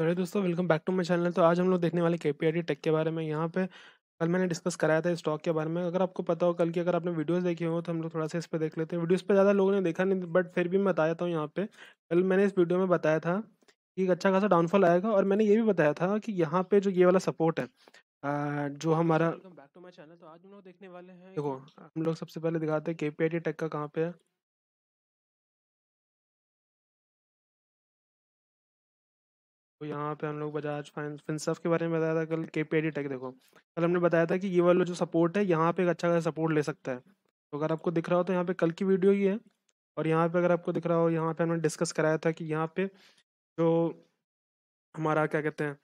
अरे दोस्तों welcome back to my channel तो आज हम लोग देखने वाले केपीआईटी टेक के बारे में यहाँ पे कल मैंने डिस्कस कराया था स्टॉक के बारे में अगर आपको पता हो कल की अगर आपने वीडियोस देखे हो तो हम लोग थोड़ा सा इस पर देख लेते हैं वीडियोस पे ज़्यादा लोगों ने देखा नहीं बट फिर भी मैं बताया था यहाँ पे कल मैंने इस वीडियो में बताया था कि एक अच्छा खासा डाउनफॉल आएगा और मैंने ये भी बताया था कि यहाँ पे जो ये वाला सपोर्ट है जो हमारा बैक टू माई चैनल तो आज हम लोग देखने वाले हैं देखो हम लोग सबसे पहले दिखाते हैं के टेक का कहाँ पे है तो यहाँ पे हम लोग बजाज फिनसफ के बारे में बताया था कल के पी टेक देखो कल हमने बताया था कि ये वाला जो सपोर्ट है यहाँ पे एक अच्छा खासा सपोर्ट ले सकता है तो अगर आपको दिख रहा हो तो यहाँ पे कल की वीडियो ही है और यहाँ पे अगर आपको दिख रहा हो यहाँ पे हमने डिस्कस कराया था कि यहाँ पे जो हमारा क्या कहते हैं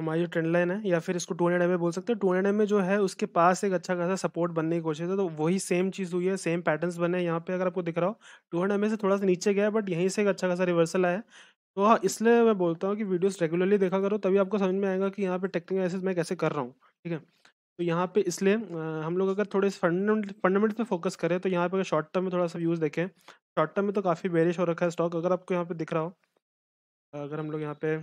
हमारी जो ट्रेंड लाइन है या फिर इसको टू हंड्रेड एम बोल सकते हैं टू हंड्रेड एम जो है उसके पास एक अच्छा खासा सपोर्ट बनने की कोशिश है तो वही सेम चीज़ हुई है सेम पैटर्न्स बने हैं यहाँ पे अगर आपको दिख रहा हो टू हंड्रेड एम से थोड़ा सा नीचे गया बट यहीं से एक अच्छा खासा रिवर्सल आया तो हाँ, इसलिए मैं बोलता हूँ कि वीडियोस रेगुलरली देखा करो तभी आपको समझ में आएगा कि यहाँ पे टेक्निकल एनालिसिस मैं कैसे कर रहा हूँ, ठीक है? तो यहाँ पे इसलिए हम लोग अगर थोड़े फंडामेंट फंडामेंट्स पे फोकस करें तो यहाँ पे अगर शॉर्ट टर्म में थोड़ा-सा व्यूज़ देखें, शॉर्ट टर्म में तो काफ़ी बेरिश हो रखा है स्टॉक अगर आपको यहाँ पे दिख रहा हो। अगर हम लोग यहाँ पे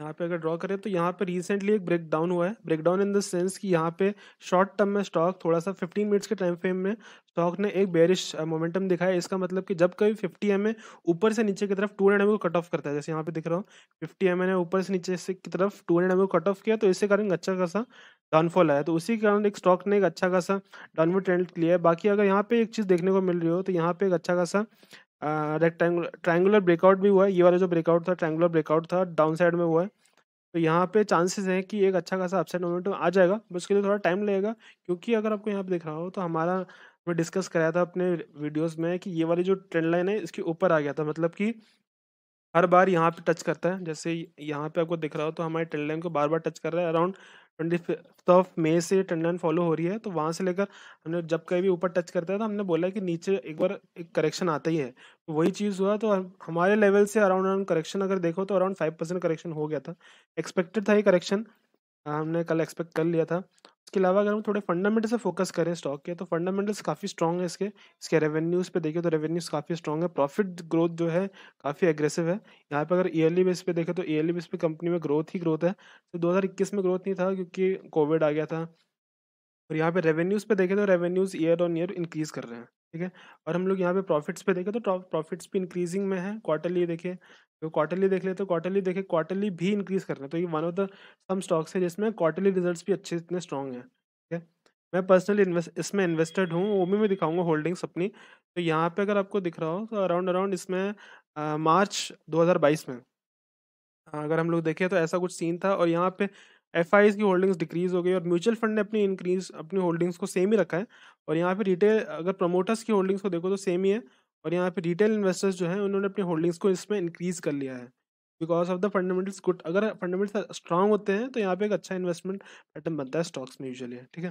यहाँ पे अगर ड्रॉ करें तो यहाँ पे रिसेंटली एक ब्रेकडाउन हुआ है ब्रेकडाउन इन द सेंस कि यहाँ पे शॉर्ट टर्म में स्टॉक थोड़ा सा 15 मिनट्स के टाइम फ्रेम में स्टॉक ने एक बेरिश मोमेंटम दिखाया इसका मतलब कि जब कभी 50 एम ऊपर से नीचे की तरफ टू हंड्रेड को कट ऑफ करता है जैसे यहाँ पे दिख रहा हूँ फिफ्टी एम ने ऊपर से नीचे से की तरफ टू हंड्रेड को कट ऑफ किया तो इसके कारण अच्छा खासा डाउनफॉल आया तो उसी कारण एक स्टॉक ने एक अच्छा खासा डाउनवर्ड ट्रेंड लिया है बाकी अगर यहाँ पे एक चीज़ देखने को मिल रही हो तो यहाँ पे एक अच्छा खासा रेक्टेंगुलर ट्रायंगुलर ब्रेकआउट भी हुआ है ये वाला जो ब्रेकआउट था ट्रायंगुलर ब्रेकआउट था डाउन साइड में हुआ है तो यहाँ पे चांसेस हैं कि एक अच्छा खासा अपसाइड मोमेंटम आ जाएगा बस उसके लिए थोड़ा टाइम लगेगा क्योंकि अगर आपको यहाँ पे देख रहा हो तो हमारा मैं डिस्कस कराया था अपने वीडियोस में कि ये वाली जो ट्रेंड लाइन है इसके ऊपर आ गया था मतलब कि हर बार यहाँ पे टच करता है जैसे यहाँ पे आपको दिख रहा हो तो हमारे ट्रेंड लाइन को बार बार टच कर रहा है around twenty fifth of May से ट्रेंड लाइन फॉलो हो रही है तो वहाँ से लेकर हमने जब कहीं भी ऊपर टच करता है तो हमने बोला कि नीचे एक बार एक करेक्शन आता ही है तो वही चीज़ हुआ तो हमारे लेवल से अराउंड अराउंड करेक्शन अगर देखो तो अराउंड फाइव परसेंट करेक्शन हो गया था एक्सपेक्टेड था ये करेक्शन हमने कल एक्सपेक्ट कर लिया था इसके अलावा अगर हम थोड़े फंडामेंटल से फोकस करें स्टॉक के तो फंडामेंटल्स काफ़ी स्ट्रॉग है इसके इसके रेवेन्यूज़ पे देखें तो रेवेन्यूज़ काफ़ी स्ट्रॉग है प्रॉफिट ग्रोथ जो है काफ़ी एग्रेसिव है यहाँ पे अगर ईयरली बेस पे देखें तो ईयरली बेस पे कंपनी में ग्रोथ ही ग्रोथ है तो दो में ग्रोथ नहीं था क्योंकि कोविड आ गया था और यहाँ पे रेवेन्यूज़ पे देखें तो revenues year on year increase कर रहे हैं ठीक है और हम लोग यहाँ पे प्रॉफिट्स पे देखें तो प्रॉफिट्स भी इंक्रीजिंग में है क्वार्टरली देखें तो क्वार्टरली देख लेते तो क्वार्टरली देखे क्वार्टरली भी इंक्रीज कर रहे हैं तो ये one of the some stocks है जिसमें क्वार्टरली रिजल्ट्स भी अच्छे इतने स्ट्रॉन्ग हैं ठीक है मैं पर्सनली इन्वेस्ट इसमें इन्वेस्टेड हूँ वो भी मैं दिखाऊंगा होल्डिंग्स अपनी तो यहाँ पे अगर आपको दिख रहा हो तो अराउंड अराउंड इसमें आ, मार्च दो में अगर हम लोग देखें तो ऐसा कुछ सीन था और यहाँ पे एफ की होल्डिंग्स डिक्रीज हो गई और म्यूचुअल फंड ने अपनी इंक्रीज अपनी होल्डिंग्स को सेम ही रखा है और यहाँ पे रिटेल अगर प्रमोटर्स की होल्डिंग्स को देखो तो सेम ही है और यहाँ पे रिटेल इन्वेस्टर्स जो हैं उन्होंने अपनी होल्डिंग्स को इसमें इंक्रीज कर लिया है because of the fundamentals good अगर फंडामेंटल्स स्ट्रांग होते हैं तो यहाँ पे एक अच्छा इन्वेस्टमेंट पैटर्न बनता है स्टॉक्स में यूजली ठीक है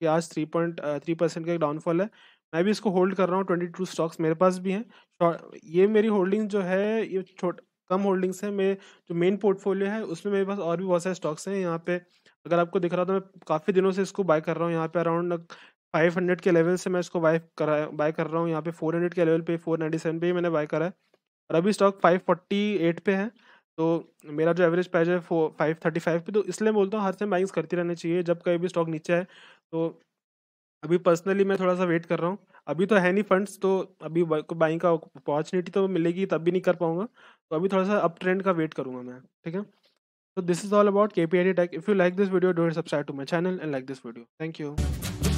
कि आज थ्री पॉइंट थ्री परसेंट का एक डाउनफॉल है मैं भी इसको होल्ड कर रहा हूँ ट्वेंटी टू स्टॉक्स मेरे पास भी हैं ये मेरी होल्डिंग जो है ये छोट कम होल्डिंग्स है मेरे जो मेन पोर्टफोलियो है उसमें मेरे पास और भी बहुत सारे स्टॉक्स हैं यहाँ पे अगर आपको दिख रहा तो मैं काफ़ी दिनों से इसको बाय कर रहा हूँ यहाँ पे अराउंड फाइव हंड्रेड के लेवल से मैं इसको बाय करा बाय कर रहा हूँ यहाँ पे फोर हंड्रेड के लेवल पे फोर नाइन्टी सेवन पे ही मैंने बाय करा है और अभी स्टॉक फाइव फोर्टी एट पे है तो मेरा जो एवरेज प्राइस है फो फाइव थर्टी फाइव पे तो इसलिए बोलता हूँ हर समय बाइंग्स करती रहनी चाहिए जब कहीं भी स्टॉक नीचे है तो अभी पर्सनली मैं थोड़ा सा वेट कर रहा हूँ अभी तो है नहीं फंड्स तो अभी बाइंग का अपॉर्चुनिटी तो मिलेगी तब भी नहीं कर पाऊंगा तो अभी थोड़ा सा अप ट्रेंड का वेट करूँगा मैं ठीक है तो this is all about K P I T tech if you like this video don't subscribe to my channel and like this video thank you